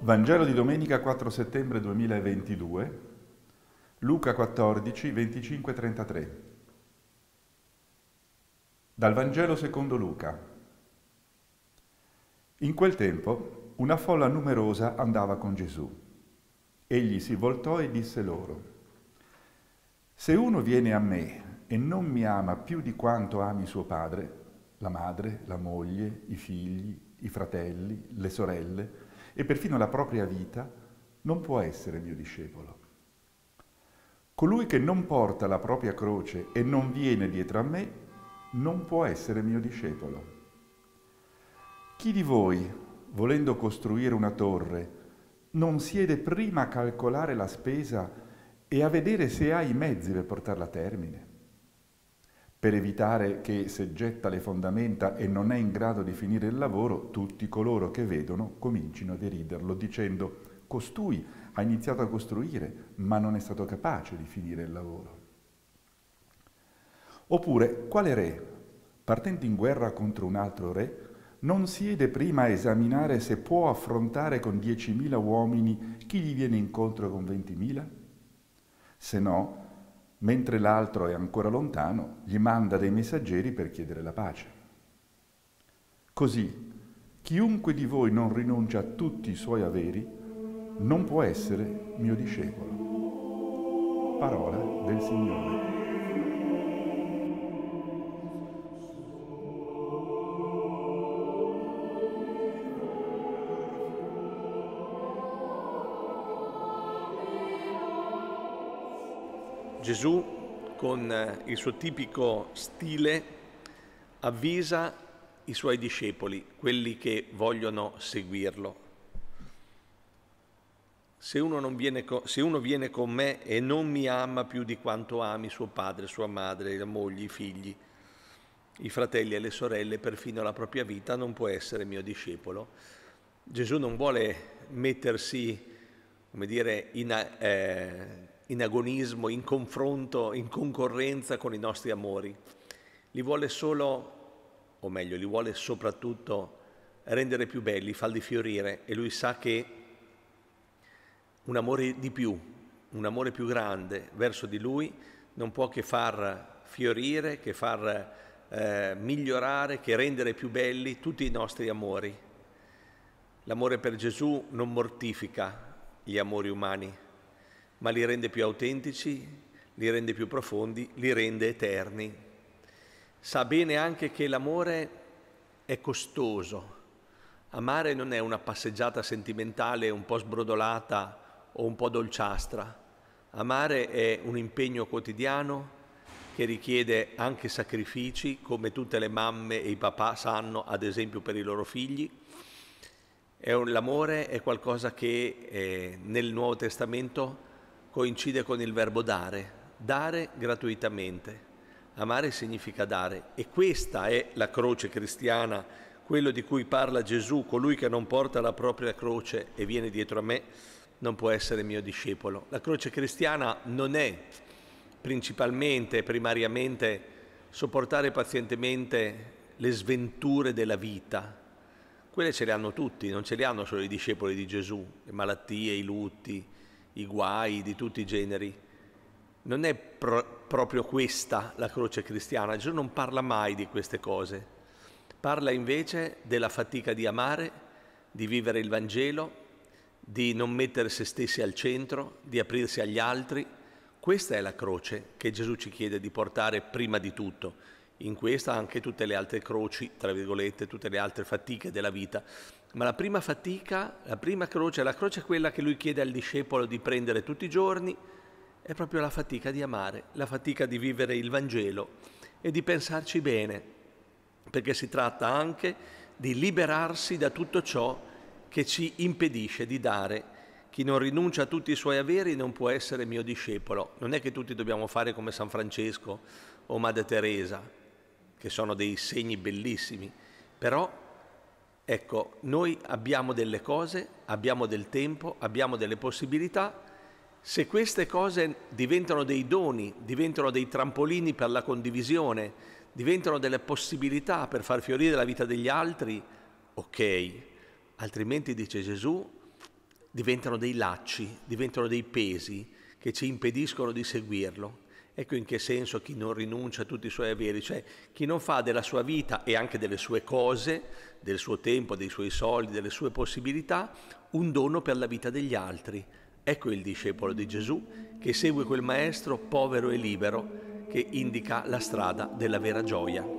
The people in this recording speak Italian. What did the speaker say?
Vangelo di domenica 4 settembre 2022, Luca 14, 25, 33. Dal Vangelo secondo Luca. In quel tempo una folla numerosa andava con Gesù. Egli si voltò e disse loro, Se uno viene a me e non mi ama più di quanto ami suo padre, la madre, la moglie, i figli, i fratelli, le sorelle, e perfino la propria vita, non può essere mio discepolo. Colui che non porta la propria croce e non viene dietro a me, non può essere mio discepolo. Chi di voi, volendo costruire una torre, non siede prima a calcolare la spesa e a vedere se ha i mezzi per portarla a termine? per evitare che se getta le fondamenta e non è in grado di finire il lavoro, tutti coloro che vedono comincino a deriderlo dicendo costui ha iniziato a costruire ma non è stato capace di finire il lavoro. Oppure quale re, partendo in guerra contro un altro re, non siede prima a esaminare se può affrontare con 10.000 uomini chi gli viene incontro con 20.000? Se no, mentre l'altro è ancora lontano, gli manda dei messaggeri per chiedere la pace. Così, chiunque di voi non rinuncia a tutti i suoi averi non può essere mio discepolo. Parola del Signore. Gesù con eh, il suo tipico stile avvisa i suoi discepoli, quelli che vogliono seguirlo. Se uno, viene, se uno, viene con me e non mi ama più di quanto ami suo padre, sua madre, la moglie, i figli, i fratelli e le sorelle, perfino la propria vita, non può essere mio discepolo. Gesù non vuole mettersi, come dire, in, eh, in agonismo, in confronto, in concorrenza con i nostri amori. Li vuole solo, o meglio, li vuole soprattutto rendere più belli, farli fiorire e lui sa che un amore di più, un amore più grande verso di lui non può che far fiorire, che far eh, migliorare, che rendere più belli tutti i nostri amori. L'amore per Gesù non mortifica gli amori umani, ma li rende più autentici, li rende più profondi, li rende eterni. Sa bene anche che l'amore è costoso. Amare non è una passeggiata sentimentale un po' sbrodolata o un po' dolciastra. Amare è un impegno quotidiano che richiede anche sacrifici, come tutte le mamme e i papà sanno, ad esempio, per i loro figli. È un, l'amore è qualcosa che eh, nel Nuovo Testamento coincide con il verbo dare, dare gratuitamente. Amare significa dare e questa è la croce cristiana, quello di cui parla Gesù, colui che non porta la propria croce e viene dietro a me non può essere mio discepolo. La croce cristiana non è principalmente, primariamente, sopportare pazientemente le sventure della vita. Quelle ce le hanno tutti, non ce le hanno solo i discepoli di Gesù, le malattie, i lutti, i guai di tutti i generi. Non è pro- proprio questa la croce cristiana, Gesù non parla mai di queste cose, parla invece della fatica di amare, di vivere il Vangelo, di non mettere se stessi al centro, di aprirsi agli altri. Questa è la croce che Gesù ci chiede di portare prima di tutto in questa anche tutte le altre croci, tra virgolette, tutte le altre fatiche della vita. Ma la prima fatica, la prima croce, la croce è quella che lui chiede al discepolo di prendere tutti i giorni, è proprio la fatica di amare, la fatica di vivere il Vangelo e di pensarci bene, perché si tratta anche di liberarsi da tutto ciò che ci impedisce di dare. Chi non rinuncia a tutti i suoi averi non può essere mio discepolo. Non è che tutti dobbiamo fare come San Francesco o Madre Teresa, che sono dei segni bellissimi, però ecco, noi abbiamo delle cose, abbiamo del tempo, abbiamo delle possibilità, se queste cose diventano dei doni, diventano dei trampolini per la condivisione, diventano delle possibilità per far fiorire la vita degli altri, ok, altrimenti dice Gesù, diventano dei lacci, diventano dei pesi che ci impediscono di seguirlo. Ecco in che senso chi non rinuncia a tutti i suoi averi, cioè chi non fa della sua vita e anche delle sue cose, del suo tempo, dei suoi soldi, delle sue possibilità, un dono per la vita degli altri. Ecco il discepolo di Gesù che segue quel maestro povero e libero che indica la strada della vera gioia.